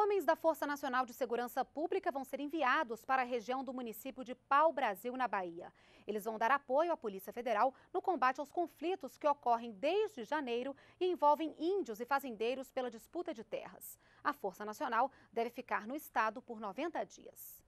Homens da Força Nacional de Segurança Pública vão ser enviados para a região do município de Pau Brasil, na Bahia. Eles vão dar apoio à Polícia Federal no combate aos conflitos que ocorrem desde janeiro e envolvem índios e fazendeiros pela disputa de terras. A Força Nacional deve ficar no estado por 90 dias.